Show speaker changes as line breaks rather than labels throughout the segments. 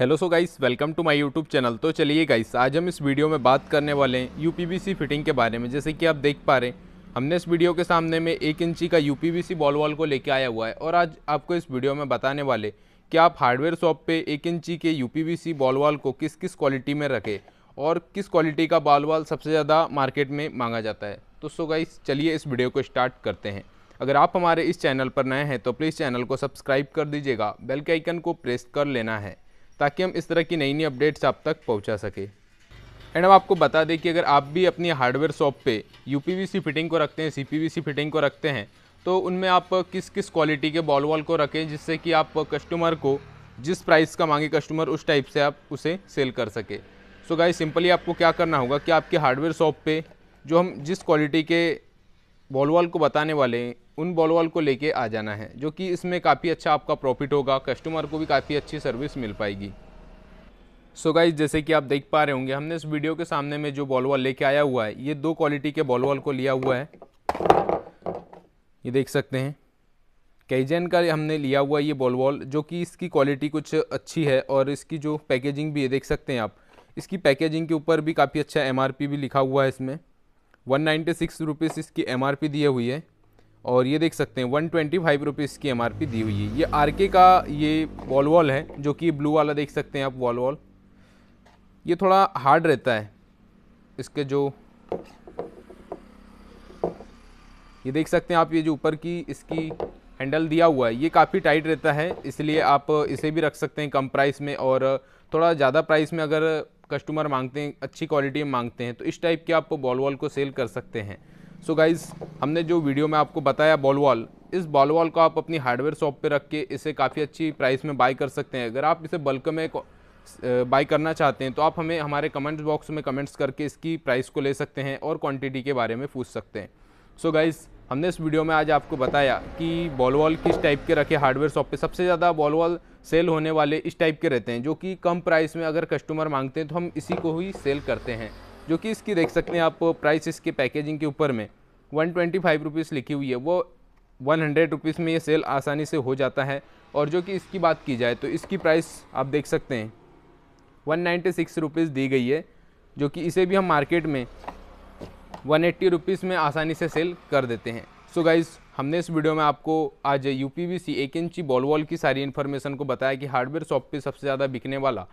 hello so guys welcome to my YouTube channel तो चलिए guys आज हम इस वीडियो में बात करने वाले हैं यू फिटिंग के बारे में जैसे कि आप देख पा रहे हैं हमने इस वीडियो के सामने में एक इंची का यू बॉल वॉल को लेके आया हुआ है और आज आपको इस वीडियो में बताने वाले कि आप हार्डवेयर शॉप पे एक इंची के यू बॉल वॉल को किस किस क्वालिटी में रखें और किस क्वालिटी का बॉल वॉल सबसे ज़्यादा मार्केट में मांगा जाता है तो सो गाइस चलिए इस वीडियो को स्टार्ट करते हैं अगर आप हमारे इस चैनल पर नए हैं तो प्लीज़ चैनल को सब्सक्राइब कर दीजिएगा बेल के आइकन को प्रेस कर लेना है ताकि हम इस तरह की नई नई अपडेट्स आप तक पहुंचा सकें एंड हम आपको बता दें कि अगर आप भी अपनी हार्डवेयर शॉप पे यू फिटिंग को रखते हैं सी फिटिंग को रखते हैं तो उनमें आप किस किस क्वालिटी के बॉल वॉल को रखें जिससे कि आप कस्टमर को जिस प्राइस का मांगे कस्टमर उस टाइप से आप उसे सेल कर सके सो गाइस सिंपली आपको क्या करना होगा कि आपके हार्डवेयर शॉप पर जो हम जिस क्वालिटी के बॉल वॉल को बताने वाले हैं उन बॉल वॉल को लेके आ जाना है जो कि इसमें काफ़ी अच्छा आपका प्रॉफिट होगा कस्टमर को भी काफ़ी अच्छी सर्विस मिल पाएगी सो so गाइज जैसे कि आप देख पा रहे होंगे हमने इस वीडियो के सामने में जो बॉल वॉल लेके आया हुआ है ये दो क्वालिटी के बॉल वॉल को लिया हुआ है ये देख सकते हैं कैजन का हमने लिया हुआ ये बॉल वॉल जो कि इसकी क्वालिटी कुछ अच्छी है और इसकी जो पैकेजिंग भी ये देख सकते हैं आप इसकी पैकेजिंग के ऊपर भी काफ़ी अच्छा एम भी लिखा हुआ है इसमें वन नाइन्टी सिक्स रुपीज़ इसकी एम आर पी हुई है और ये देख सकते हैं वन ट्वेंटी फाइव रुपीज़ की एम दी हुई है ये आरके का ये वॉल वॉल है जो कि ब्लू वाला देख सकते हैं आप वॉल वॉल ये थोड़ा हार्ड रहता है इसके जो ये देख सकते हैं आप ये जो ऊपर की इसकी हैंडल दिया हुआ है ये काफ़ी टाइट रहता है इसलिए आप इसे भी रख सकते हैं कम प्राइस में और थोड़ा ज़्यादा प्राइस में अगर कस्टमर मांगते हैं अच्छी क्वालिटी में मांगते हैं तो इस टाइप के आप बॉल वॉल को सेल कर सकते हैं सो so गाइज़ हमने जो वीडियो में आपको बताया बॉल वॉल इस बॉल वॉल को आप अपनी हार्डवेयर शॉप पे रख के इसे काफ़ी अच्छी प्राइस में बाई कर सकते हैं अगर आप इसे बल्क में बाई करना चाहते हैं तो आप हमें हमारे कमेंट्स बॉक्स में कमेंट्स करके इसकी प्राइस को ले सकते हैं और क्वांटिटी के बारे में पूछ सकते हैं सो so गाइज़ हमने इस वीडियो में आज आपको बताया कि बॉल वॉल किस टाइप के रखे हार्डवेयर शॉप पे सबसे ज़्यादा बॉल वॉल सेल होने वाले इस टाइप के रहते हैं जो कि कम प्राइस में अगर कस्टमर मांगते हैं तो हम इसी को ही सेल करते हैं जो कि इसकी देख सकते हैं आप प्राइस इसके पैकेजिंग के ऊपर में वन ट्वेंटी फाइव रुपीज़ लिखी हुई है वो वन हंड्रेड रुपीज़ में ये सेल आसानी से हो जाता है और जो कि इसकी बात की जाए तो इसकी प्राइस आप देख सकते हैं वन नाइन्टी सिक्स रुपीज़ दी गई है जो कि इसे भी हम मार्केट में वन एट्टी रुपीज़ में आसानी से सेल कर देते हैं सो so गाइज़ हमने इस वीडियो में आपको आज यू पी वी सी एक इंची बॉल वॉल की सारी इन्फॉर्मेशन को बताया कि हार्डवेयर शॉप पे सबसे ज़्यादा बिकने वाला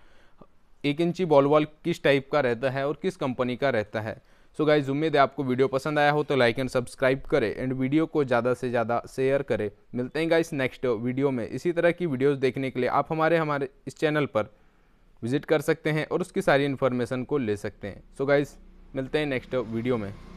एक इंची बॉल वॉल किस टाइप का रहता है और किस कंपनी का रहता है सो so गाइज उम्मीद है आपको वीडियो पसंद आया हो तो लाइक एंड सब्सक्राइब करें एंड वीडियो को ज़्यादा से ज़्यादा शेयर करें मिलते हैं गाइज नेक्स्ट वीडियो में इसी तरह की वीडियोस देखने के लिए आप हमारे हमारे इस चैनल पर विजिट कर सकते हैं और उसकी सारी इन्फॉर्मेशन को ले सकते हैं सो so गाइज मिलते हैं नेक्स्ट वीडियो में